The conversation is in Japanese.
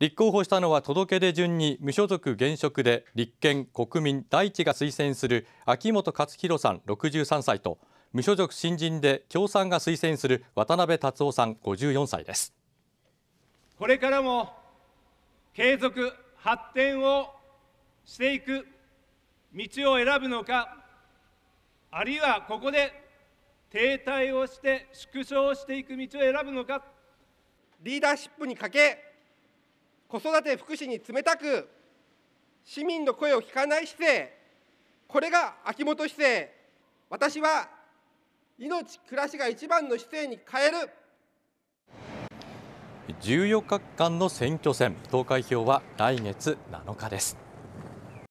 立候補したのは届け出順に無所属現職で立憲国民第一が推薦する秋元克弘さん63歳と無所属新人で共産が推薦する渡辺達夫さん54歳ですこれからも継続発展をしていく道を選ぶのかあるいはここで停滞をして縮小していく道を選ぶのかリーダーシップにかけ子育て福祉に冷たく、市民の声を聞かない姿勢、これが秋元市政、私は命、暮らしが一番の姿勢に変える。14日間の選挙戦、投開票は来月7日です。